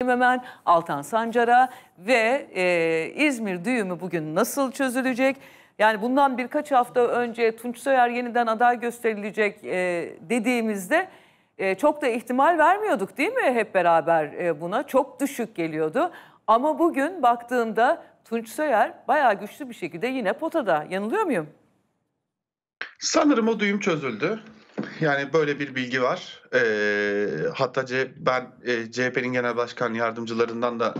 Hemen Altan Sancar'a ve e, İzmir düğümü bugün nasıl çözülecek? Yani bundan birkaç hafta önce Tunç Soyer yeniden aday gösterilecek e, dediğimizde e, çok da ihtimal vermiyorduk değil mi hep beraber e, buna? Çok düşük geliyordu. Ama bugün baktığımda Tunç Soyer bayağı güçlü bir şekilde yine potada. Yanılıyor muyum? Sanırım o düğüm çözüldü. Yani böyle bir bilgi var. E, hatta C, ben e, CHP'nin genel başkan yardımcılarından da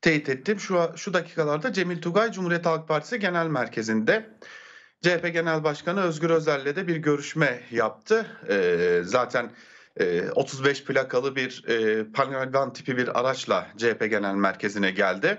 teyit ettim. Şu, şu dakikalarda Cemil Tugay Cumhuriyet Halk Partisi Genel Merkezi'nde CHP Genel Başkanı Özgür Özel'le de bir görüşme yaptı. E, zaten e, 35 plakalı bir e, panelvan tipi bir araçla CHP Genel Merkezi'ne geldi.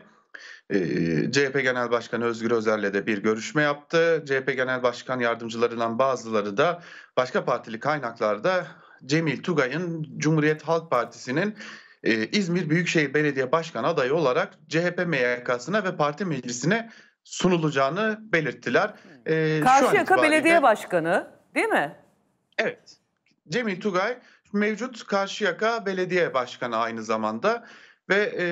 E, ee, CHP Genel Başkanı Özgür Özel'le de bir görüşme yaptı. CHP Genel Başkan yardımcılarından bazıları da başka partili kaynaklarda Cemil Tugay'ın Cumhuriyet Halk Partisi'nin e, İzmir Büyükşehir Belediye Başkanı adayı olarak CHP MYK'sına ve parti meclisine sunulacağını belirttiler. E, Karşıyaka Belediye Başkanı değil mi? Evet. Cemil Tugay mevcut Karşıyaka Belediye Başkanı aynı zamanda ve e,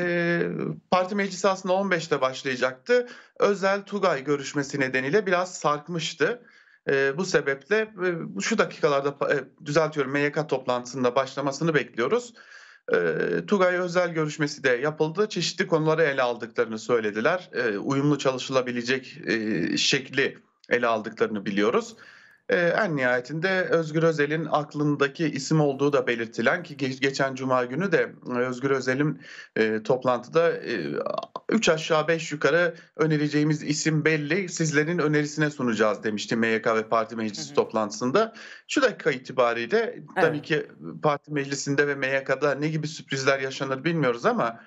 parti meclisi aslında 15'te başlayacaktı. Özel Tugay görüşmesi nedeniyle biraz sarkmıştı. E, bu sebeple e, şu dakikalarda e, düzeltiyorum MYK toplantısında başlamasını bekliyoruz. E, Tugay özel görüşmesi de yapıldı. Çeşitli konuları ele aldıklarını söylediler. E, uyumlu çalışılabilecek e, şekli ele aldıklarını biliyoruz e, en nihayetinde Özgür Özel'in aklındaki isim olduğu da belirtilen ki geç, geçen cuma günü de e, Özgür Özel'in e, toplantıda 3 e, aşağı 5 yukarı önereceğimiz isim belli sizlerin önerisine sunacağız demişti MYK ve parti meclisi hı hı. toplantısında. Şu dakika itibariyle evet. tabii ki parti meclisinde ve MYK'da ne gibi sürprizler yaşanır bilmiyoruz ama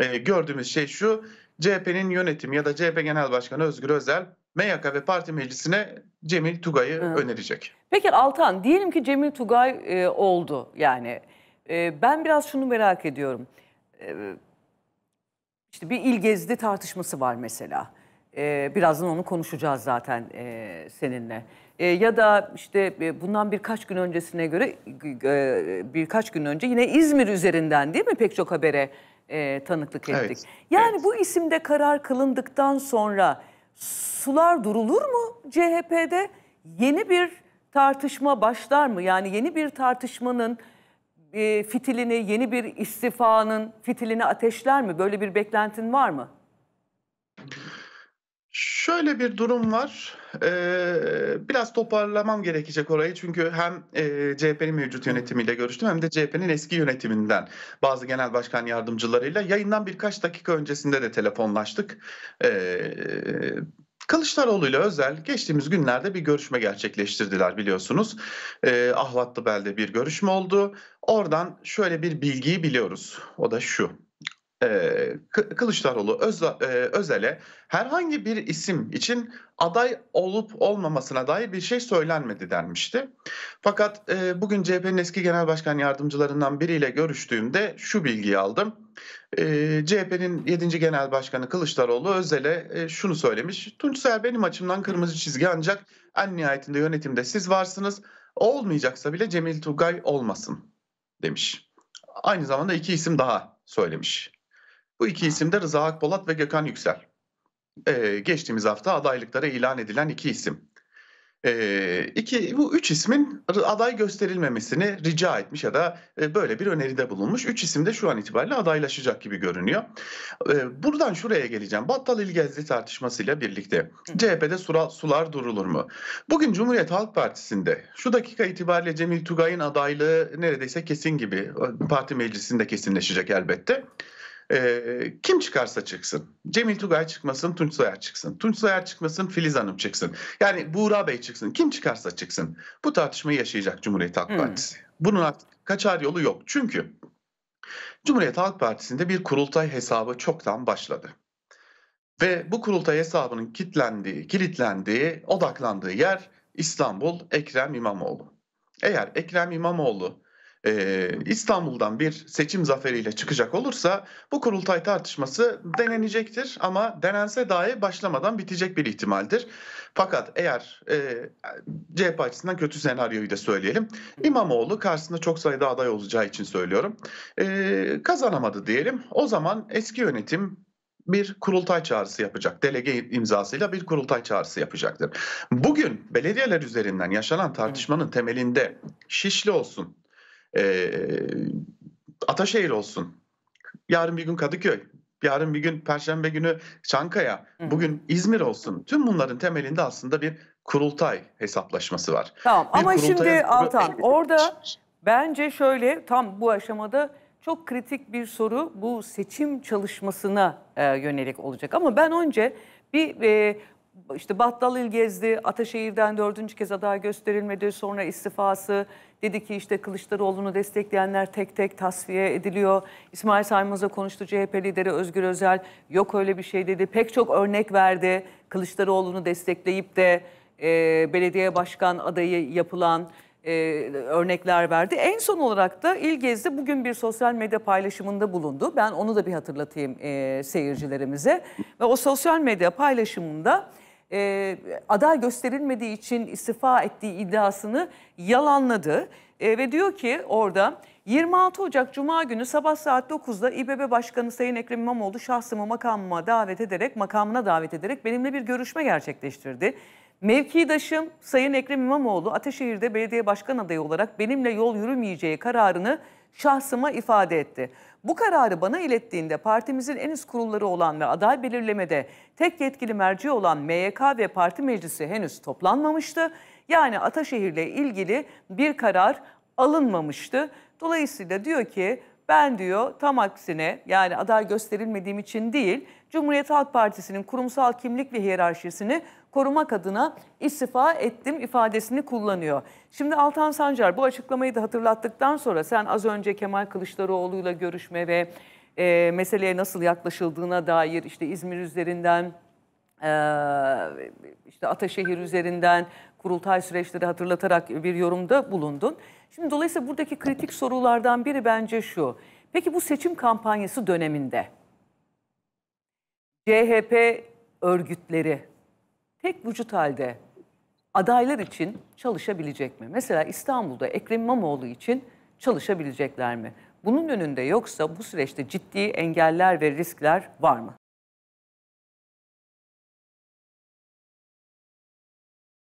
e, gördüğümüz şey şu CHP'nin yönetimi ya da CHP Genel Başkanı Özgür Özel MYK ve parti meclisine Cemil Tugay'ı evet. önerecek. Peki Altan diyelim ki Cemil Tugay e, oldu yani. E, ben biraz şunu merak ediyorum. E, işte bir il gezdi tartışması var mesela. E, birazdan onu konuşacağız zaten e, seninle. E, ya da işte e, bundan birkaç gün öncesine göre e, birkaç gün önce yine İzmir üzerinden değil mi pek çok habere e, tanıklık ettik. Evet, yani evet. bu isimde karar kılındıktan sonra sular durulur mu CHP'de? Yeni bir tartışma başlar mı? Yani yeni bir tartışmanın e, fitilini, yeni bir istifanın fitilini ateşler mi? Böyle bir beklentin var mı? Şöyle bir durum var. Ee, biraz toparlamam gerekecek orayı çünkü hem e, CHP'nin mevcut yönetimiyle görüştüm hem de CHP'nin eski yönetiminden bazı genel başkan yardımcılarıyla yayından birkaç dakika öncesinde de telefonlaştık. Ee, Kılıçdaroğlu ile Özel geçtiğimiz günlerde bir görüşme gerçekleştirdiler biliyorsunuz. E, belde bir görüşme oldu. Oradan şöyle bir bilgiyi biliyoruz. O da şu. Ee, Kılıçdaroğlu e, Özel'e herhangi bir isim için aday olup olmamasına dair bir şey söylenmedi denmişti. Fakat e, bugün CHP'nin eski genel başkan yardımcılarından biriyle görüştüğümde şu bilgiyi aldım. E, CHP'nin 7. genel başkanı Kılıçdaroğlu Özel'e şunu söylemiş. Tunç Soyer benim açımdan kırmızı çizgi ancak en nihayetinde yönetimde siz varsınız. Olmayacaksa bile Cemil Tugay olmasın demiş. Aynı zamanda iki isim daha söylemiş bu iki isim de Rıza Akpolat ve Gökhan Yüksel. Ee, geçtiğimiz hafta adaylıklara ilan edilen iki isim. Ee, iki, bu üç ismin aday gösterilmemesini rica etmiş ya da e, böyle bir öneride bulunmuş. Üç isim de şu an itibariyle adaylaşacak gibi görünüyor. Ee, buradan şuraya geleceğim. Battal İlgezli tartışmasıyla birlikte CHP'de sura, sular durulur mu? Bugün Cumhuriyet Halk Partisi'nde şu dakika itibariyle Cemil Tugay'ın adaylığı neredeyse kesin gibi. Parti meclisinde kesinleşecek elbette. E, kim çıkarsa çıksın. Cemil Tugay çıkmasın, Tunç Soyer çıksın. Tunç Soyer çıkmasın, Filiz Hanım çıksın. Yani Buğra Bey çıksın. Kim çıkarsa çıksın. Bu tartışmayı yaşayacak Cumhuriyet Halk hmm. Partisi. Bunun kaçar yolu yok. Çünkü Cumhuriyet Halk Partisi'nde bir kurultay hesabı çoktan başladı. Ve bu kurultay hesabının kilitlendiği, kilitlendiği, odaklandığı yer İstanbul Ekrem İmamoğlu. Eğer Ekrem İmamoğlu e, İstanbul'dan bir seçim zaferiyle çıkacak olursa bu kurultay tartışması denenecektir ama denense dahi başlamadan bitecek bir ihtimaldir. Fakat eğer e, CHP açısından kötü senaryoyu da söyleyelim. İmamoğlu karşısında çok sayıda aday olacağı için söylüyorum. E, kazanamadı diyelim. O zaman eski yönetim bir kurultay çağrısı yapacak. Delege imzasıyla bir kurultay çağrısı yapacaktır. Bugün belediyeler üzerinden yaşanan tartışmanın temelinde Şişli olsun, e, Ataşehir olsun. Yarın bir gün Kadıköy. Yarın bir gün Perşembe günü Çankaya. Bugün İzmir olsun. Tüm bunların temelinde aslında bir kurultay hesaplaşması var. Tamam bir ama şimdi Altan orada bence şöyle tam bu aşamada çok kritik bir soru bu seçim çalışmasına e, yönelik olacak. Ama ben önce bir e, işte il gezdi, Ataşehir'den dördüncü kez aday gösterilmedi, sonra istifası. Dedi ki işte Kılıçdaroğlu'nu destekleyenler tek tek tasfiye ediliyor. İsmail Saymaz'a konuştu CHP lideri Özgür Özel. Yok öyle bir şey dedi. Pek çok örnek verdi. Kılıçdaroğlu'nu destekleyip de e, belediye başkan adayı yapılan e, örnekler verdi. En son olarak da il Gezdi bugün bir sosyal medya paylaşımında bulundu. Ben onu da bir hatırlatayım e, seyircilerimize. Ve o sosyal medya paylaşımında e, aday gösterilmediği için istifa ettiği iddiasını yalanladı. E, ve diyor ki orada 26 Ocak Cuma günü sabah saat 9'da İBB Başkanı Sayın Ekrem İmamoğlu şahsımı makamıma davet ederek, makamına davet ederek benimle bir görüşme gerçekleştirdi. Mevkidaşım Sayın Ekrem İmamoğlu Ateşehir'de belediye başkan adayı olarak benimle yol yürümeyeceği kararını şahsıma ifade etti. Bu kararı bana ilettiğinde partimizin en üst kurulları olan ve aday belirlemede tek yetkili merci olan MYK ve parti meclisi henüz toplanmamıştı. Yani Ataşehir ile ilgili bir karar alınmamıştı. Dolayısıyla diyor ki ben diyor tam aksine yani aday gösterilmediğim için değil Cumhuriyet Halk Partisi'nin kurumsal kimlik ve hiyerarşisini korumak adına istifa ettim ifadesini kullanıyor. Şimdi Altan Sancar bu açıklamayı da hatırlattıktan sonra sen az önce Kemal Kılıçdaroğlu'yla görüşme ve e, meseleye nasıl yaklaşıldığına dair işte İzmir üzerinden ee, işte Ataşehir üzerinden kurultay süreçleri hatırlatarak bir yorumda bulundun. Şimdi dolayısıyla buradaki kritik sorulardan biri bence şu. Peki bu seçim kampanyası döneminde CHP örgütleri tek vücut halde adaylar için çalışabilecek mi? Mesela İstanbul'da Ekrem İmamoğlu için çalışabilecekler mi? Bunun önünde yoksa bu süreçte ciddi engeller ve riskler var mı?